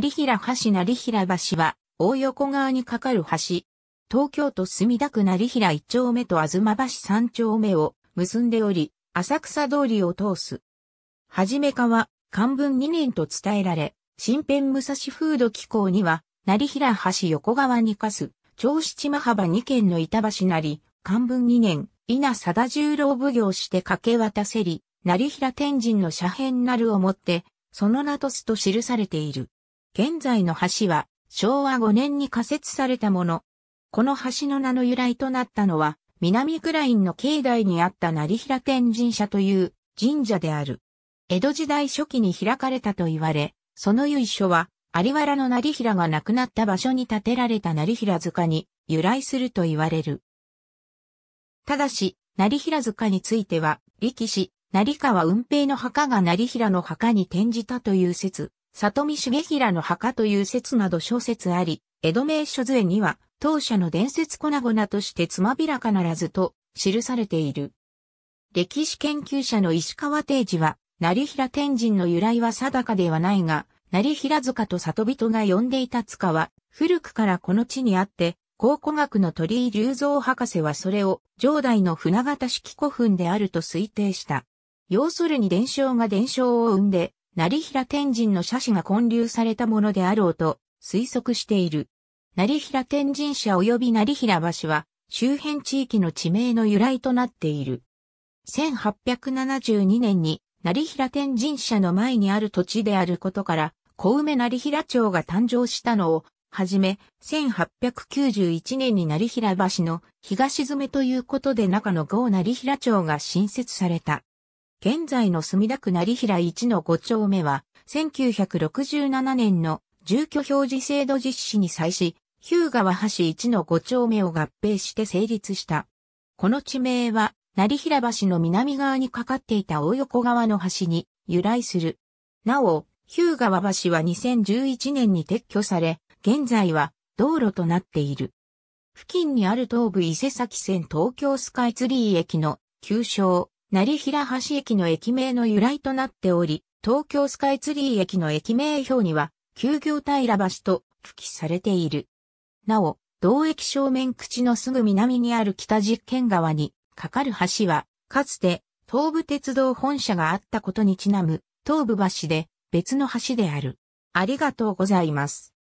成平橋成平橋は、大横川に架かる橋。東京都墨田区成平一丁目と東橋三丁目を結んでおり、浅草通りを通す。はじめかは、漢文2年と伝えられ、新編武蔵風土機構には、成平橋横川に架す、長七間幅2軒の板橋なり、漢文2年、稲貞十郎奉行して駆け渡せり、成平天神の斜辺なるをもって、その名とすと記されている。現在の橋は昭和5年に仮設されたもの。この橋の名の由来となったのは、南クラインの境内にあった成平天神社という神社である。江戸時代初期に開かれたと言われ、その由緒は、有原の成平が亡くなった場所に建てられた成平塚に由来すると言われる。ただし、成平塚については、力士、成川運平の墓が成平の墓に転じたという説里見重平の墓という説など小説あり、江戸名所図絵には、当社の伝説粉々としてつまびらかならずと記されている。歴史研究者の石川定治は、成平天神の由来は定かではないが、成平塚と里人が呼んでいた塚は、古くからこの地にあって、考古学の鳥居隆三博士はそれを、上代の船形式古墳であると推定した。要するに伝承が伝承を生んで、成平天神の写真が建立されたものであろうと推測している。成平天神社及び成平橋は周辺地域の地名の由来となっている。1872年に成平天神社の前にある土地であることから、小梅成平町が誕生したのを、はじめ、1891年に成平橋の東詰めということで中の郷成平町が新設された。現在の墨田区成平1の5丁目は、1967年の住居表示制度実施に際し、日向川橋1の5丁目を合併して成立した。この地名は、成平橋の南側にかかっていた大横川の橋に由来する。なお、日向川橋は2011年に撤去され、現在は道路となっている。付近にある東武伊勢崎線東京スカイツリー駅の旧称、成平橋駅の駅名の由来となっており、東京スカイツリー駅の駅名表には、休業平橋と付記されている。なお、同駅正面口のすぐ南にある北実験川に架かる橋は、かつて東武鉄道本社があったことにちなむ東武橋で別の橋である。ありがとうございます。